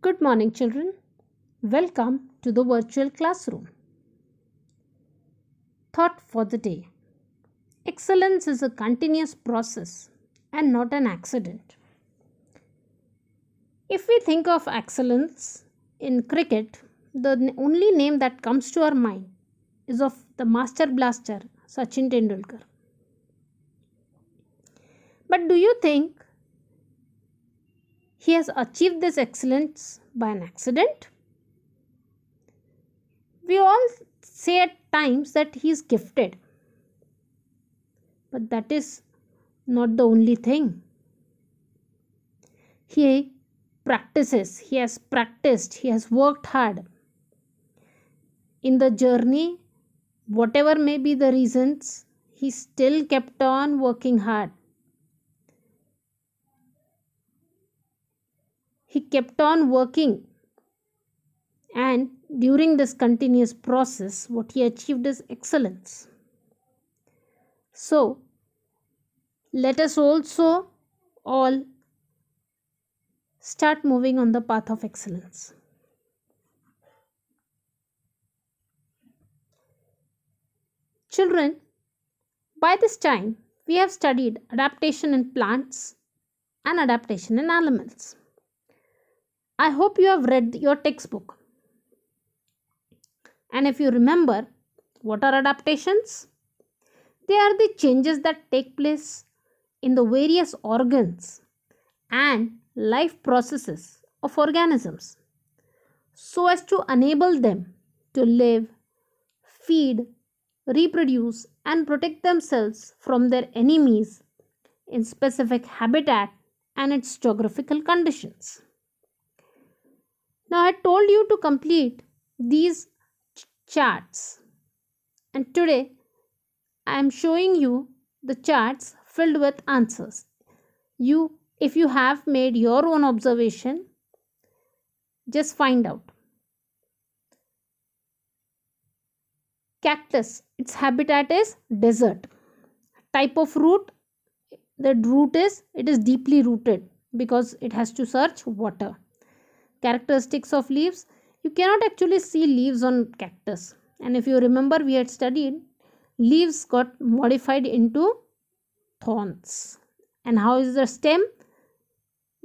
Good morning, children. Welcome to the virtual classroom. Thought for the day Excellence is a continuous process and not an accident. If we think of excellence in cricket, the only name that comes to our mind is of the master blaster Sachin Tendulkar. But do you think he has achieved this excellence by an accident. We all say at times that he is gifted, but that is not the only thing. He practices, he has practiced, he has worked hard. In the journey, whatever may be the reasons, he still kept on working hard. he kept on working and during this continuous process what he achieved is excellence so let us also all start moving on the path of excellence children by this time we have studied adaptation in plants and adaptation in animals I hope you have read your textbook. And if you remember, what are adaptations? They are the changes that take place in the various organs and life processes of organisms so as to enable them to live, feed, reproduce, and protect themselves from their enemies in specific habitat and its geographical conditions. Now I told you to complete these ch charts and today I am showing you the charts filled with answers. You if you have made your own observation just find out. Cactus its habitat is desert. Type of root the root is it is deeply rooted because it has to search water characteristics of leaves you cannot actually see leaves on cactus and if you remember we had studied leaves got modified into thorns and how is the stem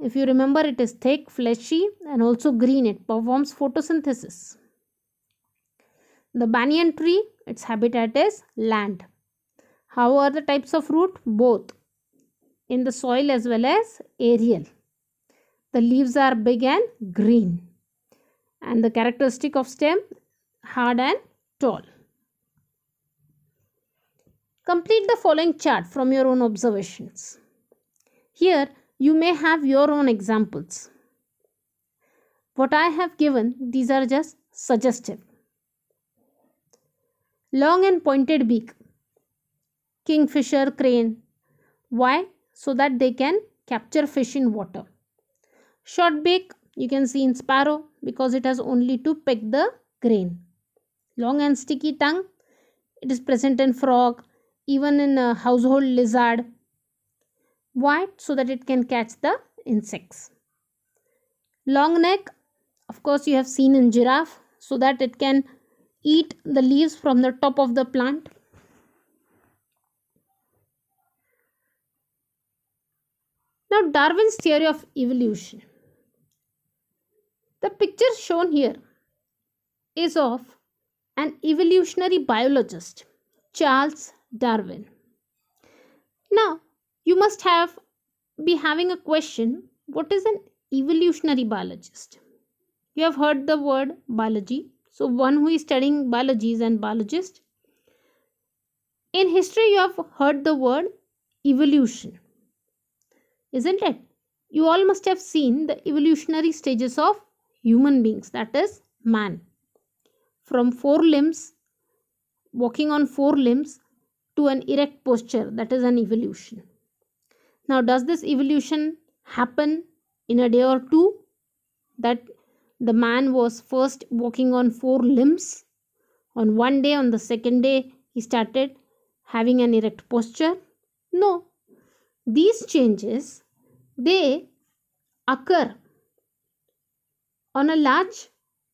if you remember it is thick fleshy and also green it performs photosynthesis the banyan tree its habitat is land how are the types of root both in the soil as well as aerial the leaves are big and green and the characteristic of stem hard and tall. Complete the following chart from your own observations. Here you may have your own examples. What I have given these are just suggestive. Long and pointed beak. Kingfisher crane. Why? So that they can capture fish in water. Short beak, you can see in sparrow because it has only to peck the grain. Long and sticky tongue, it is present in frog, even in a household lizard. white So that it can catch the insects. Long neck, of course you have seen in giraffe, so that it can eat the leaves from the top of the plant. Now Darwin's theory of evolution. The picture shown here is of an evolutionary biologist, Charles Darwin. Now, you must have be having a question what is an evolutionary biologist? You have heard the word biology. So, one who is studying biology is an biologist. In history, you have heard the word evolution, isn't it? You all must have seen the evolutionary stages of human beings that is man from four limbs walking on four limbs to an erect posture that is an evolution now does this evolution happen in a day or two that the man was first walking on four limbs on one day on the second day he started having an erect posture no these changes they occur on a large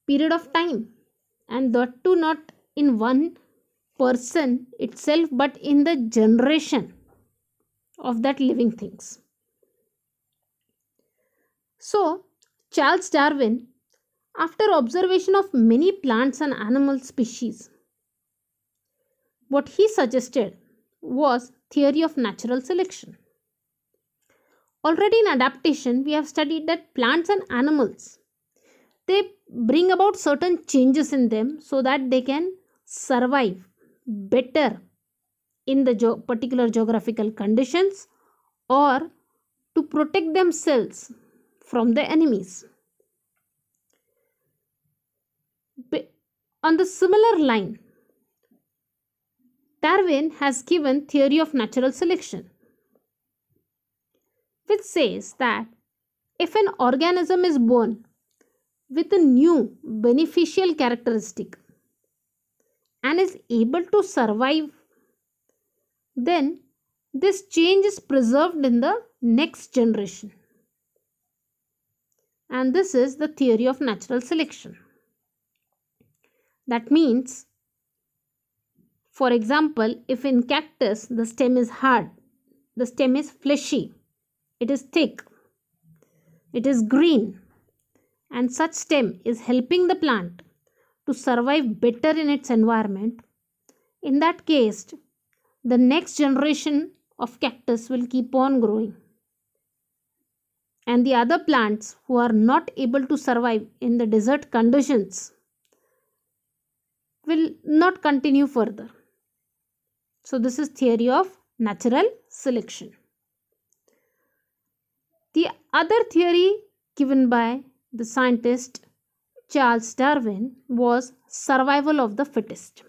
period of time and that too not in one person itself but in the generation of that living things so charles darwin after observation of many plants and animal species what he suggested was theory of natural selection already in adaptation we have studied that plants and animals they bring about certain changes in them so that they can survive better in the particular geographical conditions or to protect themselves from the enemies. on the similar line, Darwin has given theory of natural selection, which says that if an organism is born with a new beneficial characteristic and is able to survive, then this change is preserved in the next generation. And this is the theory of natural selection. That means, for example, if in cactus the stem is hard, the stem is fleshy, it is thick, it is green, and such stem is helping the plant to survive better in its environment, in that case, the next generation of cactus will keep on growing. And the other plants who are not able to survive in the desert conditions will not continue further. So this is theory of natural selection. The other theory given by the scientist Charles Darwin was survival of the fittest.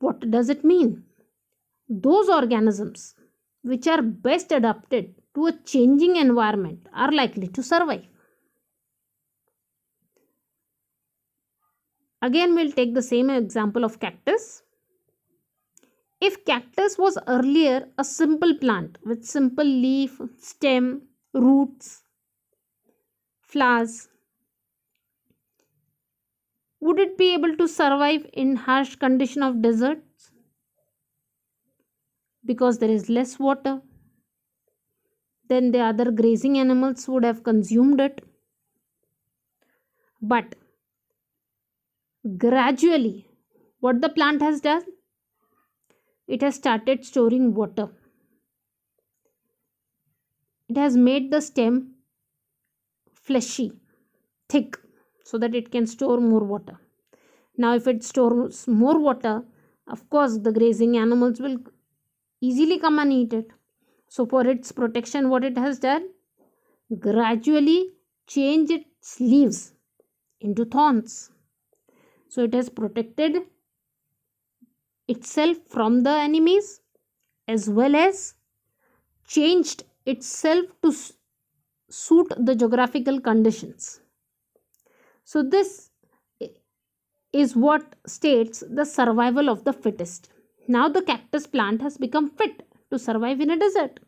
What does it mean? Those organisms which are best adapted to a changing environment are likely to survive. Again, we'll take the same example of cactus. If cactus was earlier a simple plant with simple leaf, stem, roots, flowers. Would it be able to survive in harsh condition of deserts? Because there is less water. Then the other grazing animals would have consumed it. But gradually, what the plant has done? It has started storing water. It has made the stem fleshy thick so that it can store more water now if it stores more water of course the grazing animals will easily come and eat it so for its protection what it has done gradually change its leaves into thorns so it has protected itself from the enemies as well as changed itself to suit the geographical conditions. So this is what states the survival of the fittest. Now the cactus plant has become fit to survive in a desert.